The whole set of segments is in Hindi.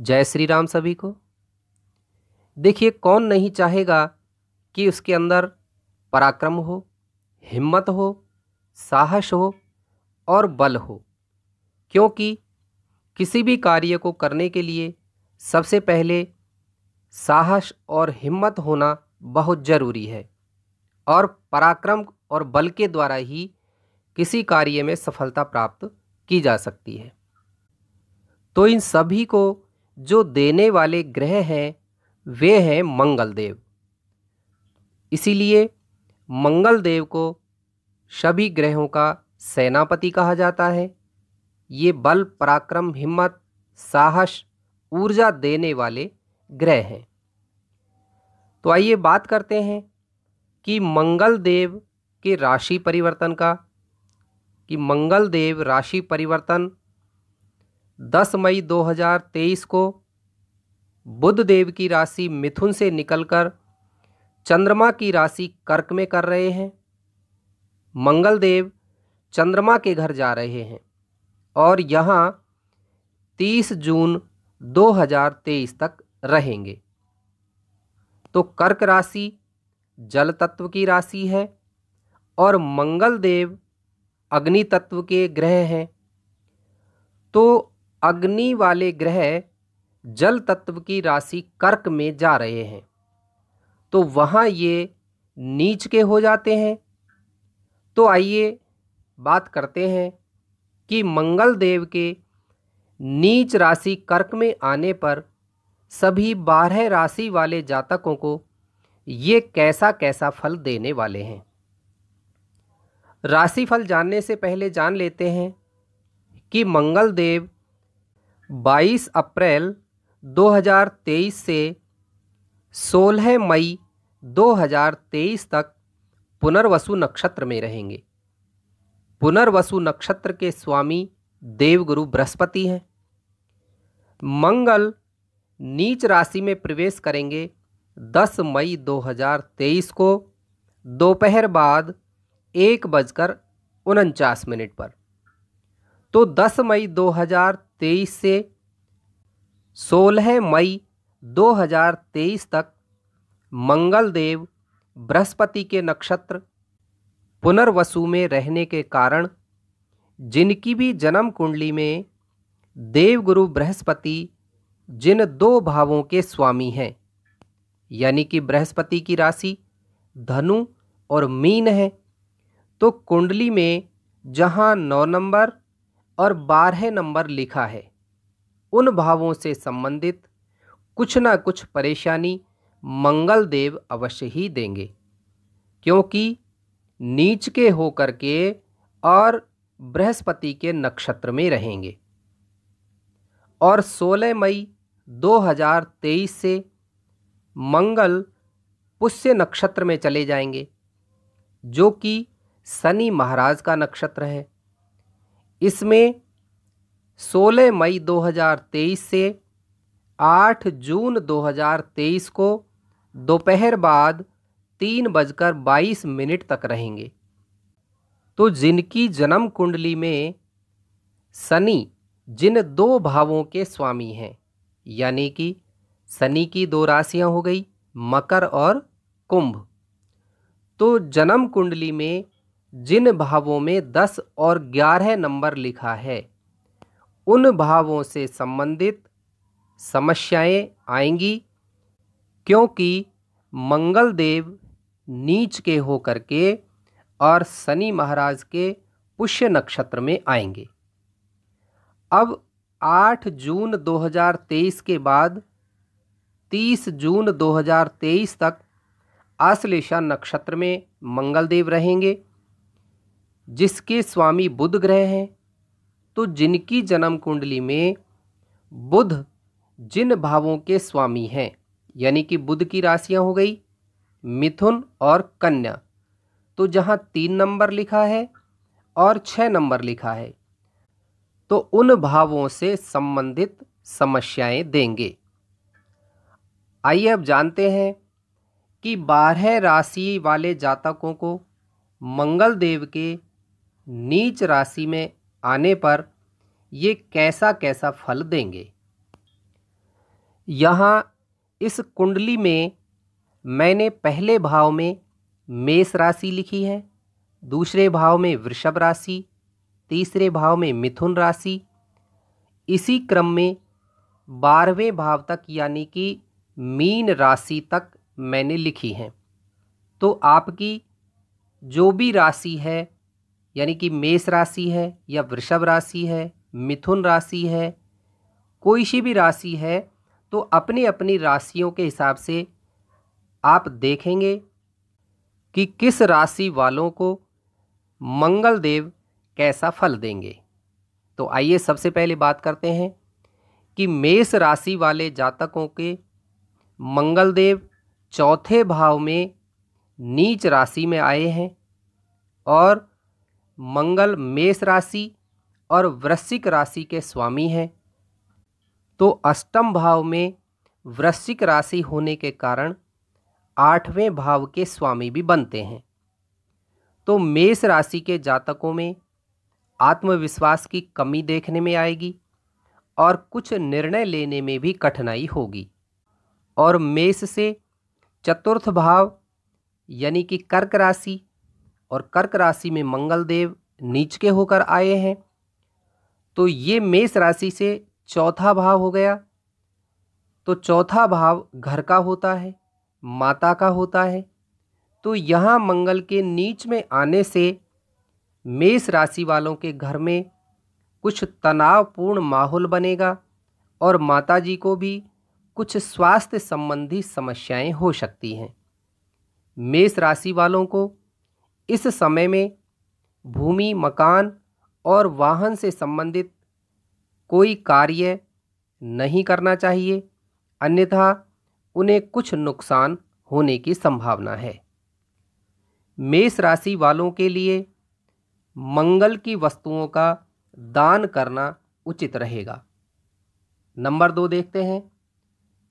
जय श्री राम सभी को देखिए कौन नहीं चाहेगा कि उसके अंदर पराक्रम हो हिम्मत हो साहस हो और बल हो क्योंकि किसी भी कार्य को करने के लिए सबसे पहले साहस और हिम्मत होना बहुत ज़रूरी है और पराक्रम और बल के द्वारा ही किसी कार्य में सफलता प्राप्त की जा सकती है तो इन सभी को जो देने वाले ग्रह हैं वे हैं मंगल देव इसीलिए मंगल देव को सभी ग्रहों का सेनापति कहा जाता है ये बल पराक्रम हिम्मत साहस ऊर्जा देने वाले ग्रह हैं तो आइए बात करते हैं कि मंगल देव के राशि परिवर्तन का कि मंगल देव राशि परिवर्तन 10 मई 2023 को बुद्ध देव की राशि मिथुन से निकलकर चंद्रमा की राशि कर्क में कर रहे हैं मंगल देव चंद्रमा के घर जा रहे हैं और यहाँ 30 जून 2023 तक रहेंगे तो कर्क राशि जल तत्व की राशि है और मंगल देव अग्नि तत्व के ग्रह हैं तो अग्नि वाले ग्रह जल तत्व की राशि कर्क में जा रहे हैं तो वहाँ ये नीच के हो जाते हैं तो आइए बात करते हैं कि मंगल देव के नीच राशि कर्क में आने पर सभी बारह राशि वाले जातकों को ये कैसा कैसा फल देने वाले हैं राशिफल जानने से पहले जान लेते हैं कि मंगल देव 22 अप्रैल 2023 से 16 मई 2023 तक पुनर्वसु नक्षत्र में रहेंगे पुनर्वसु नक्षत्र के स्वामी देवगुरु बृहस्पति हैं मंगल नीच राशि में प्रवेश करेंगे 10 मई 2023 को दोपहर बाद एक बजकर उनचास मिनट पर तो 10 मई 2023 से 16 मई 2023 तक मंगल देव बृहस्पति के नक्षत्र पुनर्वसु में रहने के कारण जिनकी भी जन्म कुंडली में देवगुरु बृहस्पति जिन दो भावों के स्वामी हैं यानी कि बृहस्पति की राशि धनु और मीन है तो कुंडली में जहाँ नौ नंबर और बारह नंबर लिखा है उन भावों से संबंधित कुछ ना कुछ परेशानी मंगल देव अवश्य ही देंगे क्योंकि नीच के होकर के और बृहस्पति के नक्षत्र में रहेंगे और 16 मई 2023 से मंगल पुष्य नक्षत्र में चले जाएंगे जो कि शनि महाराज का नक्षत्र है इसमें 16 मई 2023 से 8 जून 2023 को दोपहर बाद तीन बजकर बाईस मिनट तक रहेंगे तो जिनकी जन्म कुंडली में शनि जिन दो भावों के स्वामी हैं यानी कि शनि की दो राशियां हो गई मकर और कुंभ तो जन्म कुंडली में जिन भावों में दस और ग्यारह नंबर लिखा है उन भावों से संबंधित समस्याएं आएंगी क्योंकि मंगल देव नीच के होकर के और शनि महाराज के पुष्य नक्षत्र में आएंगे अब 8 जून 2023 के बाद 30 जून 2023 तक आश्लेषा नक्षत्र में मंगलदेव रहेंगे जिसके स्वामी बुध ग्रह हैं तो जिनकी जन्म कुंडली में बुध जिन भावों के स्वामी हैं यानी कि बुध की राशियां हो गई मिथुन और कन्या तो जहां तीन नंबर लिखा है और छः नंबर लिखा है तो उन भावों से संबंधित समस्याएं देंगे आइए अब जानते हैं कि बारह राशि वाले जातकों को मंगल देव के नीच राशि में आने पर ये कैसा कैसा फल देंगे यहाँ इस कुंडली में मैंने पहले भाव में मेष राशि लिखी है दूसरे भाव में वृषभ राशि तीसरे भाव में मिथुन राशि इसी क्रम में बारहवें भाव तक यानी कि मीन राशि तक मैंने लिखी हैं तो आपकी जो भी राशि है यानी कि मेष राशि है या वृषभ राशि है मिथुन राशि है कोई सी भी राशि है तो अपनी अपनी राशियों के हिसाब से आप देखेंगे कि किस राशि वालों को मंगल देव कैसा फल देंगे तो आइए सबसे पहले बात करते हैं कि मेष राशि वाले जातकों के मंगल देव चौथे भाव में नीच राशि में आए हैं और मंगल मेष राशि और वृश्चिक राशि के स्वामी हैं तो अष्टम भाव में वृश्चिक राशि होने के कारण आठवें भाव के स्वामी भी बनते हैं तो मेष राशि के जातकों में आत्मविश्वास की कमी देखने में आएगी और कुछ निर्णय लेने में भी कठिनाई होगी और मेष से चतुर्थ भाव यानी कि कर्क राशि और कर्क राशि में मंगलदेव नीच के होकर आए हैं तो ये मेष राशि से चौथा भाव हो गया तो चौथा भाव घर का होता है माता का होता है तो यहाँ मंगल के नीच में आने से मेष राशि वालों के घर में कुछ तनावपूर्ण माहौल बनेगा और माता जी को भी कुछ स्वास्थ्य संबंधी समस्याएं हो सकती हैं मेष राशि वालों को इस समय में भूमि मकान और वाहन से संबंधित कोई कार्य नहीं करना चाहिए अन्यथा उन्हें कुछ नुकसान होने की संभावना है मेष राशि वालों के लिए मंगल की वस्तुओं का दान करना उचित रहेगा नंबर दो देखते हैं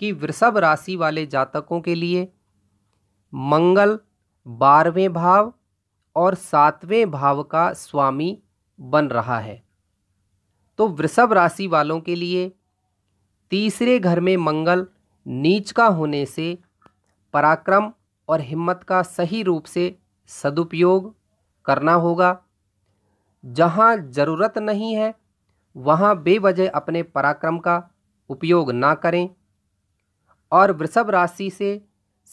कि वृषभ राशि वाले जातकों के लिए मंगल बारहवें भाव और सातवें भाव का स्वामी बन रहा है तो वृषभ राशि वालों के लिए तीसरे घर में मंगल नीच का होने से पराक्रम और हिम्मत का सही रूप से सदुपयोग करना होगा जहाँ ज़रूरत नहीं है वहाँ बेवजह अपने पराक्रम का उपयोग ना करें और वृषभ राशि से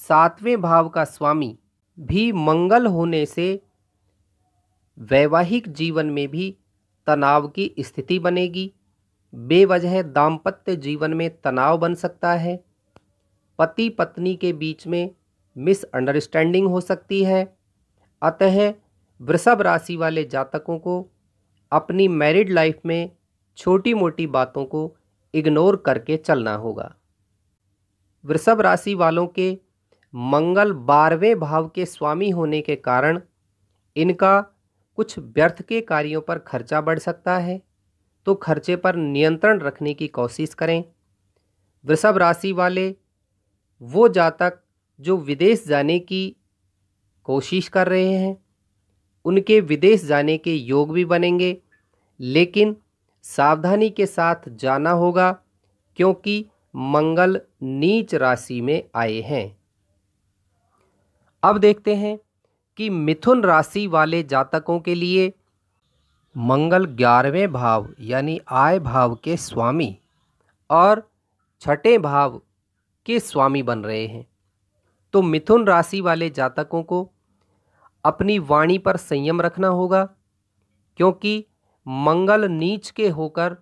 सातवें भाव का स्वामी भी मंगल होने से वैवाहिक जीवन में भी तनाव की स्थिति बनेगी बेवजह दाम्पत्य जीवन में तनाव बन सकता है पति पत्नी के बीच में मिसअंडरस्टैंडिंग हो सकती है अतः वृषभ राशि वाले जातकों को अपनी मैरिड लाइफ में छोटी मोटी बातों को इग्नोर करके चलना होगा वृषभ राशि वालों के मंगल बारहवें भाव के स्वामी होने के कारण इनका कुछ व्यर्थ के कार्यों पर खर्चा बढ़ सकता है तो खर्चे पर नियंत्रण रखने की कोशिश करें वृषभ राशि वाले वो जातक जो विदेश जाने की कोशिश कर रहे हैं उनके विदेश जाने के योग भी बनेंगे लेकिन सावधानी के साथ जाना होगा क्योंकि मंगल नीच राशि में आए हैं अब देखते हैं कि मिथुन राशि वाले जातकों के लिए मंगल ग्यारहवें भाव यानी आय भाव के स्वामी और छठे भाव के स्वामी बन रहे हैं तो मिथुन राशि वाले जातकों को अपनी वाणी पर संयम रखना होगा क्योंकि मंगल नीच के होकर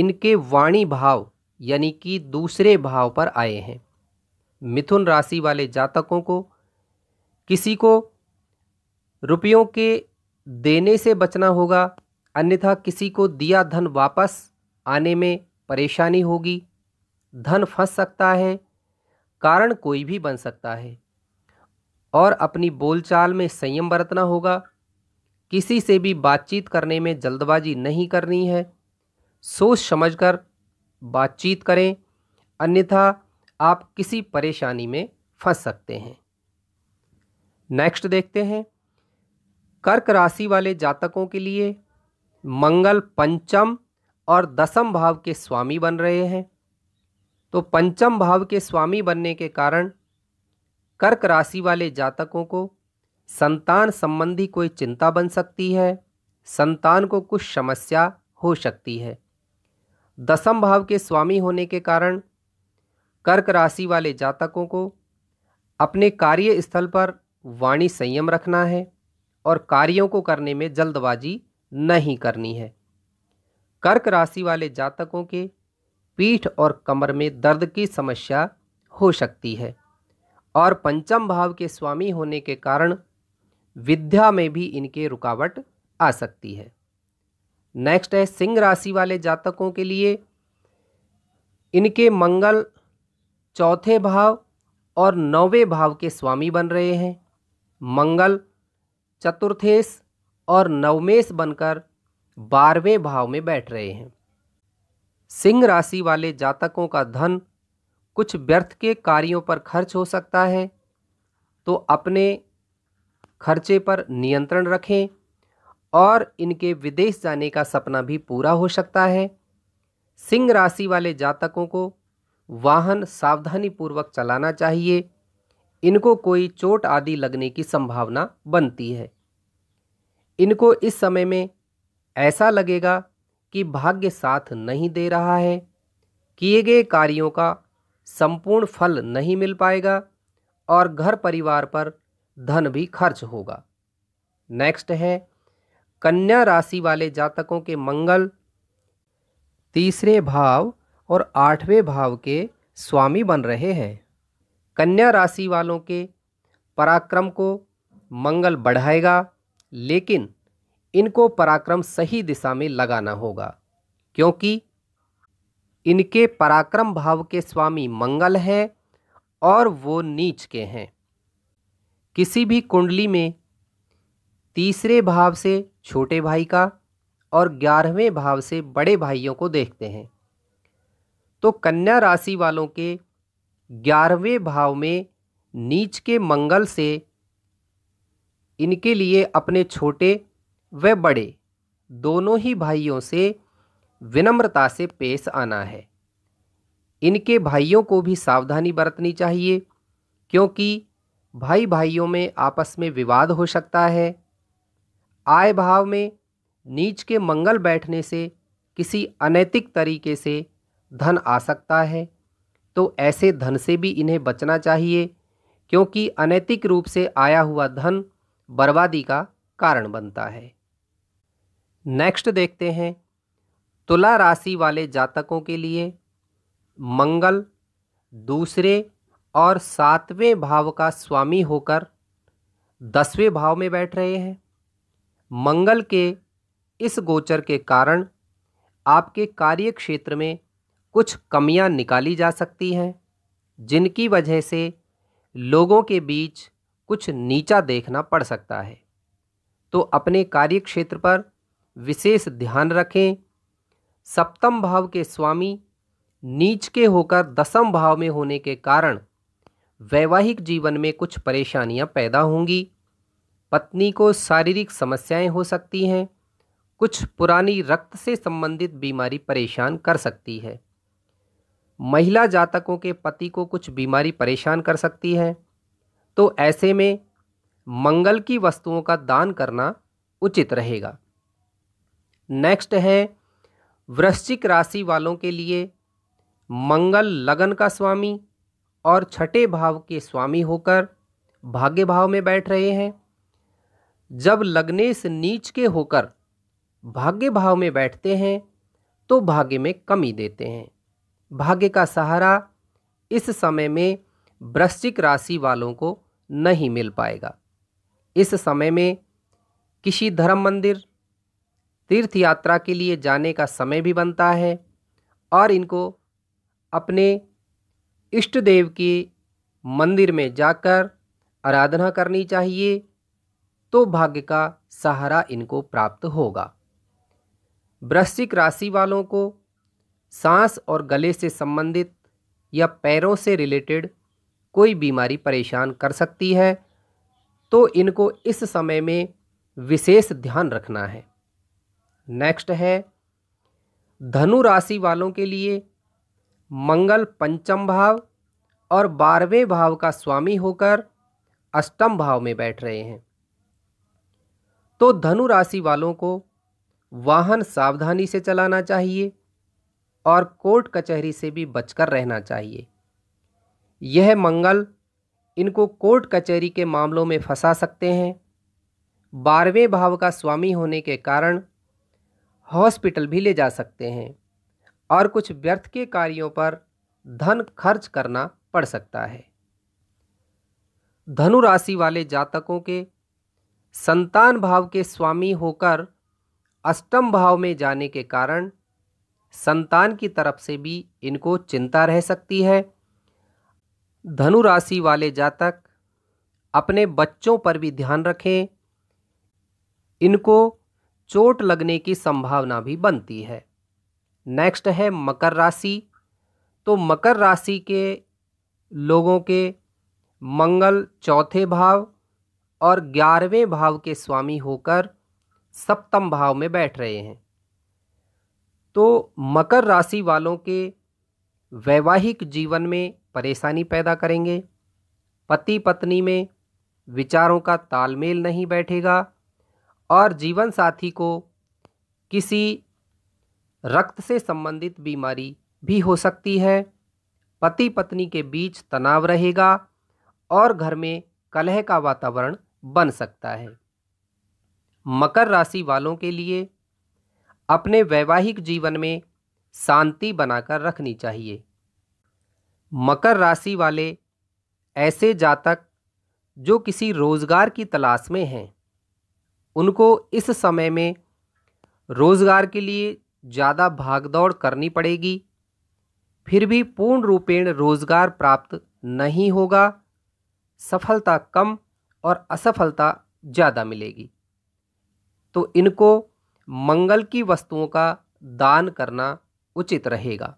इनके वाणी भाव यानी कि दूसरे भाव पर आए हैं मिथुन राशि वाले जातकों को किसी को रुपयों के देने से बचना होगा अन्यथा किसी को दिया धन वापस आने में परेशानी होगी धन फंस सकता है कारण कोई भी बन सकता है और अपनी बोलचाल में संयम बरतना होगा किसी से भी बातचीत करने में जल्दबाजी नहीं करनी है सोच समझकर बातचीत करें अन्यथा आप किसी परेशानी में फंस सकते हैं नेक्स्ट देखते हैं कर्क राशि वाले जातकों के लिए मंगल पंचम और दसम भाव के स्वामी बन रहे हैं तो पंचम भाव के स्वामी बनने के कारण कर्क राशि वाले जातकों को संतान संबंधी कोई चिंता बन सकती है संतान को कुछ समस्या हो सकती है दसम भाव के स्वामी होने के कारण कर्क राशि वाले जातकों को अपने कार्यस्थल पर वाणी संयम रखना है और कार्यों को करने में जल्दबाजी नहीं करनी है कर्क राशि वाले जातकों के पीठ और कमर में दर्द की समस्या हो सकती है और पंचम भाव के स्वामी होने के कारण विद्या में भी इनके रुकावट आ सकती है नेक्स्ट है सिंह राशि वाले जातकों के लिए इनके मंगल चौथे भाव और नौवे भाव के स्वामी बन रहे हैं मंगल चतुर्थेश और नवमेश बनकर बारहवें भाव में बैठ रहे हैं सिंह राशि वाले जातकों का धन कुछ व्यर्थ के कार्यों पर खर्च हो सकता है तो अपने खर्चे पर नियंत्रण रखें और इनके विदेश जाने का सपना भी पूरा हो सकता है सिंह राशि वाले जातकों को वाहन सावधानीपूर्वक चलाना चाहिए इनको कोई चोट आदि लगने की संभावना बनती है इनको इस समय में ऐसा लगेगा कि भाग्य साथ नहीं दे रहा है किए गए कार्यों का संपूर्ण फल नहीं मिल पाएगा और घर परिवार पर धन भी खर्च होगा नेक्स्ट है कन्या राशि वाले जातकों के मंगल तीसरे भाव और आठवें भाव के स्वामी बन रहे हैं कन्या राशि वालों के पराक्रम को मंगल बढ़ाएगा लेकिन इनको पराक्रम सही दिशा में लगाना होगा क्योंकि इनके पराक्रम भाव के स्वामी मंगल हैं और वो नीच के हैं किसी भी कुंडली में तीसरे भाव से छोटे भाई का और ग्यारहवें भाव से बड़े भाइयों को देखते हैं तो कन्या राशि वालों के ग्यारहवें भाव में नीच के मंगल से इनके लिए अपने छोटे व बड़े दोनों ही भाइयों से विनम्रता से पेश आना है इनके भाइयों को भी सावधानी बरतनी चाहिए क्योंकि भाई भाइयों में आपस में विवाद हो सकता है आय भाव में नीच के मंगल बैठने से किसी अनैतिक तरीके से धन आ सकता है तो ऐसे धन से भी इन्हें बचना चाहिए क्योंकि अनैतिक रूप से आया हुआ धन बर्बादी का कारण बनता है नेक्स्ट देखते हैं तुला राशि वाले जातकों के लिए मंगल दूसरे और सातवें भाव का स्वामी होकर दसवें भाव में बैठ रहे हैं मंगल के इस गोचर के कारण आपके कार्य क्षेत्र में कुछ कमियां निकाली जा सकती हैं जिनकी वजह से लोगों के बीच कुछ नीचा देखना पड़ सकता है तो अपने कार्यक्षेत्र पर विशेष ध्यान रखें सप्तम भाव के स्वामी नीच के होकर दसम भाव में होने के कारण वैवाहिक जीवन में कुछ परेशानियां पैदा होंगी पत्नी को शारीरिक समस्याएं हो सकती हैं कुछ पुरानी रक्त से संबंधित बीमारी परेशान कर सकती है महिला जातकों के पति को कुछ बीमारी परेशान कर सकती है तो ऐसे में मंगल की वस्तुओं का दान करना उचित रहेगा नेक्स्ट है वृश्चिक राशि वालों के लिए मंगल लगन का स्वामी और छठे भाव के स्वामी होकर भाग्य भाव में बैठ रहे हैं जब लग्नेश नीच के होकर भाग्य भाव में बैठते हैं तो भाग्य में कमी देते हैं भाग्य का सहारा इस समय में वृश्चिक राशि वालों को नहीं मिल पाएगा इस समय में किसी धर्म मंदिर तीर्थ यात्रा के लिए जाने का समय भी बनता है और इनको अपने इष्ट देव के मंदिर में जाकर आराधना करनी चाहिए तो भाग्य का सहारा इनको प्राप्त होगा वृश्चिक राशि वालों को सांस और गले से संबंधित या पैरों से रिलेटेड कोई बीमारी परेशान कर सकती है तो इनको इस समय में विशेष ध्यान रखना है नेक्स्ट है धनु राशि वालों के लिए मंगल पंचम भाव और बारहवें भाव का स्वामी होकर अष्टम भाव में बैठ रहे हैं तो धनु राशि वालों को वाहन सावधानी से चलाना चाहिए और कोर्ट कचहरी से भी बचकर रहना चाहिए यह मंगल इनको कोर्ट कचहरी के मामलों में फंसा सकते हैं बारहवें भाव का स्वामी होने के कारण हॉस्पिटल भी ले जा सकते हैं और कुछ व्यर्थ के कार्यों पर धन खर्च करना पड़ सकता है धनु राशि वाले जातकों के संतान भाव के स्वामी होकर अष्टम भाव में जाने के कारण संतान की तरफ से भी इनको चिंता रह सकती है धनु राशि वाले जातक अपने बच्चों पर भी ध्यान रखें इनको चोट लगने की संभावना भी बनती है नेक्स्ट है मकर राशि तो मकर राशि के लोगों के मंगल चौथे भाव और ग्यारहवें भाव के स्वामी होकर सप्तम भाव में बैठ रहे हैं तो मकर राशि वालों के वैवाहिक जीवन में परेशानी पैदा करेंगे पति पत्नी में विचारों का तालमेल नहीं बैठेगा और जीवन साथी को किसी रक्त से संबंधित बीमारी भी हो सकती है पति पत्नी के बीच तनाव रहेगा और घर में कलह का वातावरण बन सकता है मकर राशि वालों के लिए अपने वैवाहिक जीवन में शांति बनाकर रखनी चाहिए मकर राशि वाले ऐसे जातक जो किसी रोज़गार की तलाश में हैं उनको इस समय में रोज़गार के लिए ज़्यादा भागदौड़ करनी पड़ेगी फिर भी पूर्ण रूपेण रोज़गार प्राप्त नहीं होगा सफलता कम और असफलता ज़्यादा मिलेगी तो इनको मंगल की वस्तुओं का दान करना उचित रहेगा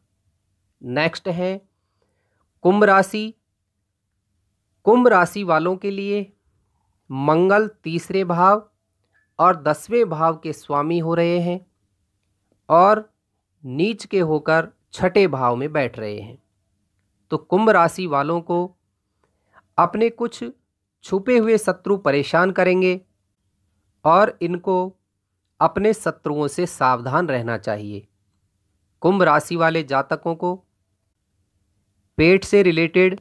नेक्स्ट है कुंभ राशि कुंभ राशि वालों के लिए मंगल तीसरे भाव और दसवें भाव के स्वामी हो रहे हैं और नीच के होकर छठे भाव में बैठ रहे हैं तो कुंभ राशि वालों को अपने कुछ छुपे हुए शत्रु परेशान करेंगे और इनको अपने शत्रुओं से सावधान रहना चाहिए कुंभ राशि वाले जातकों को पेट से रिलेटेड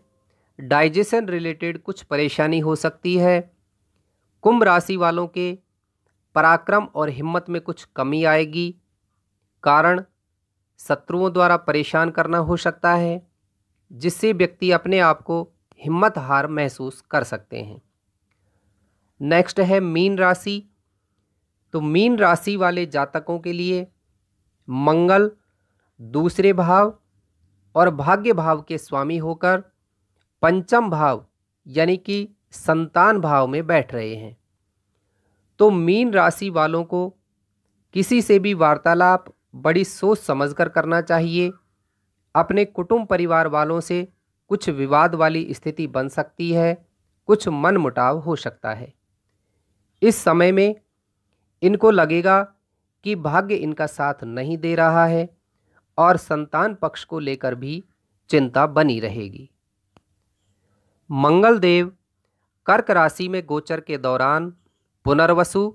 डाइजेशन रिलेटेड कुछ परेशानी हो सकती है कुंभ राशि वालों के पराक्रम और हिम्मत में कुछ कमी आएगी कारण शत्रुओं द्वारा परेशान करना हो सकता है जिससे व्यक्ति अपने आप को हिम्मत हार महसूस कर सकते हैं नेक्स्ट है मीन राशि तो मीन राशि वाले जातकों के लिए मंगल दूसरे भाव और भाग्य भाव के स्वामी होकर पंचम भाव यानी कि संतान भाव में बैठ रहे हैं तो मीन राशि वालों को किसी से भी वार्तालाप बड़ी सोच समझकर करना चाहिए अपने कुटुंब परिवार वालों से कुछ विवाद वाली स्थिति बन सकती है कुछ मनमुटाव हो सकता है इस समय में इनको लगेगा कि भाग्य इनका साथ नहीं दे रहा है और संतान पक्ष को लेकर भी चिंता बनी रहेगी मंगल देव कर्क राशि में गोचर के दौरान पुनर्वसु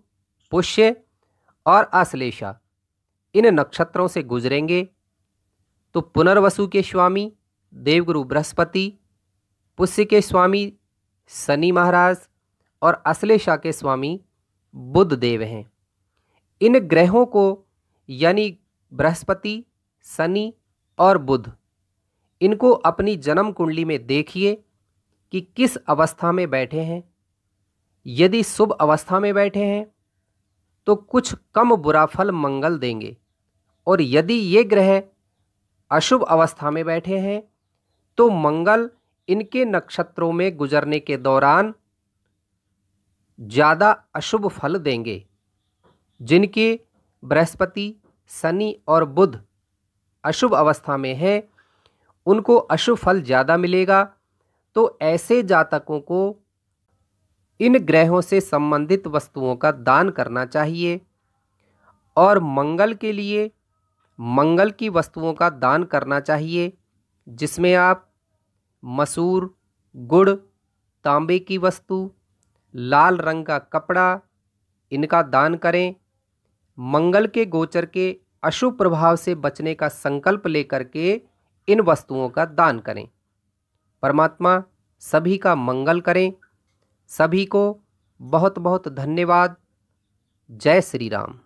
पुष्य और अश्लेषा इन नक्षत्रों से गुजरेंगे तो पुनर्वसु के स्वामी देवगुरु बृहस्पति पुष्य के स्वामी शनि महाराज और अश्लेषा के स्वामी बुद्ध देव हैं इन ग्रहों को यानी बृहस्पति शनि और बुध इनको अपनी जन्म कुंडली में देखिए कि किस अवस्था में बैठे हैं यदि शुभ अवस्था में बैठे हैं तो कुछ कम बुरा फल मंगल देंगे और यदि ये ग्रह अशुभ अवस्था में बैठे हैं तो मंगल इनके नक्षत्रों में गुजरने के दौरान ज़्यादा अशुभ फल देंगे जिनके बृहस्पति शनि और बुध अशुभ अवस्था में हैं उनको अशुभ फल ज़्यादा मिलेगा तो ऐसे जातकों को इन ग्रहों से संबंधित वस्तुओं का दान करना चाहिए और मंगल के लिए मंगल की वस्तुओं का दान करना चाहिए जिसमें आप मसूर गुड़ तांबे की वस्तु लाल रंग का कपड़ा इनका दान करें मंगल के गोचर के अशुभ प्रभाव से बचने का संकल्प लेकर के इन वस्तुओं का दान करें परमात्मा सभी का मंगल करें सभी को बहुत बहुत धन्यवाद जय श्री राम